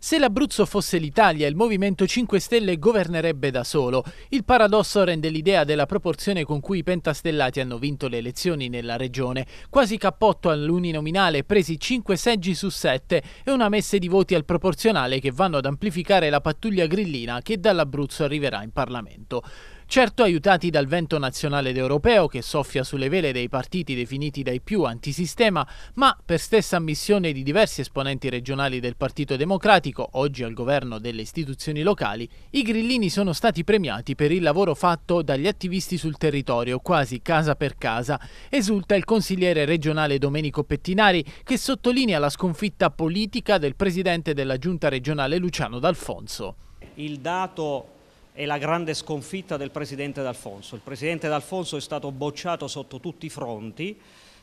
Se l'Abruzzo fosse l'Italia, il Movimento 5 Stelle governerebbe da solo. Il paradosso rende l'idea della proporzione con cui i pentastellati hanno vinto le elezioni nella regione. Quasi cappotto all'uninominale, presi 5 seggi su 7 e una messa di voti al proporzionale che vanno ad amplificare la pattuglia grillina che dall'Abruzzo arriverà in Parlamento. Certo aiutati dal vento nazionale ed europeo che soffia sulle vele dei partiti definiti dai più antisistema, ma per stessa ammissione di diversi esponenti regionali del Partito Democratico, oggi al governo delle istituzioni locali, i grillini sono stati premiati per il lavoro fatto dagli attivisti sul territorio, quasi casa per casa, esulta il consigliere regionale Domenico Pettinari che sottolinea la sconfitta politica del presidente della giunta regionale Luciano D'Alfonso. Il dato è la grande sconfitta del Presidente D'Alfonso. Il Presidente D'Alfonso è stato bocciato sotto tutti i fronti,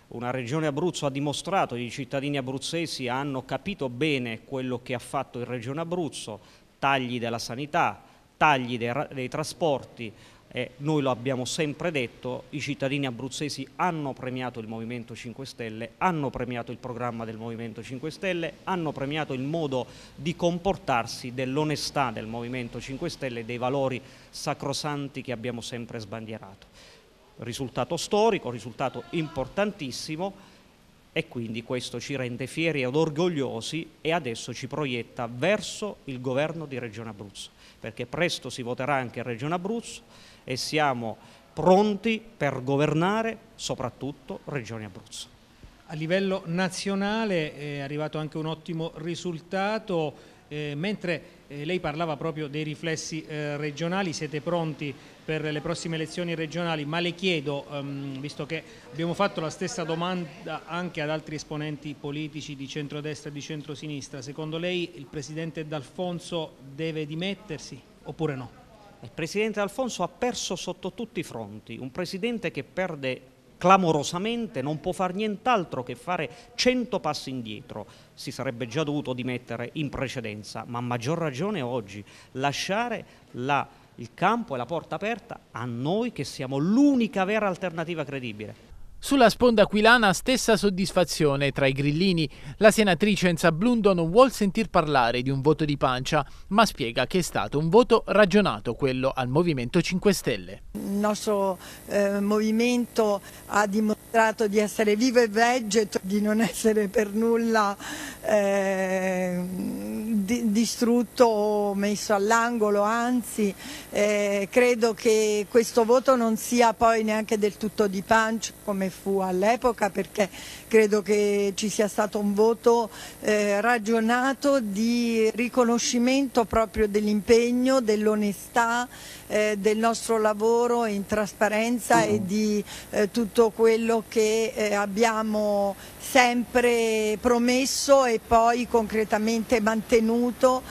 una regione Abruzzo ha dimostrato, i cittadini abruzzesi hanno capito bene quello che ha fatto in regione Abruzzo, tagli della sanità, tagli dei, dei trasporti, e noi lo abbiamo sempre detto, i cittadini abruzzesi hanno premiato il Movimento 5 Stelle, hanno premiato il programma del Movimento 5 Stelle, hanno premiato il modo di comportarsi dell'onestà del Movimento 5 Stelle e dei valori sacrosanti che abbiamo sempre sbandierato. Risultato storico, risultato importantissimo e quindi questo ci rende fieri ed orgogliosi e adesso ci proietta verso il governo di Regione Abruzzo, perché presto si voterà anche Regione Abruzzo e siamo pronti per governare soprattutto Regione Abruzzo. A livello nazionale è arrivato anche un ottimo risultato eh, mentre eh, lei parlava proprio dei riflessi eh, regionali, siete pronti per le prossime elezioni regionali, ma le chiedo, ehm, visto che abbiamo fatto la stessa domanda anche ad altri esponenti politici di centrodestra e di centrosinistra, secondo lei il Presidente D'Alfonso deve dimettersi oppure no? Il Presidente D'Alfonso ha perso sotto tutti i fronti, un Presidente che perde clamorosamente non può fare nient'altro che fare 100 passi indietro. Si sarebbe già dovuto dimettere in precedenza, ma a maggior ragione oggi lasciare la, il campo e la porta aperta a noi che siamo l'unica vera alternativa credibile. Sulla sponda aquilana stessa soddisfazione tra i grillini. La senatrice Enza Blundo non vuol sentir parlare di un voto di pancia, ma spiega che è stato un voto ragionato quello al Movimento 5 Stelle. Il nostro eh, movimento ha dimostrato di essere vivo e vegeto, di non essere per nulla... Eh, di, distrutto o messo all'angolo, anzi eh, credo che questo voto non sia poi neanche del tutto di punch come fu all'epoca perché credo che ci sia stato un voto eh, ragionato di riconoscimento proprio dell'impegno, dell'onestà, eh, del nostro lavoro in trasparenza mm. e di eh, tutto quello che eh, abbiamo sempre promesso e poi concretamente mantenuto contenuto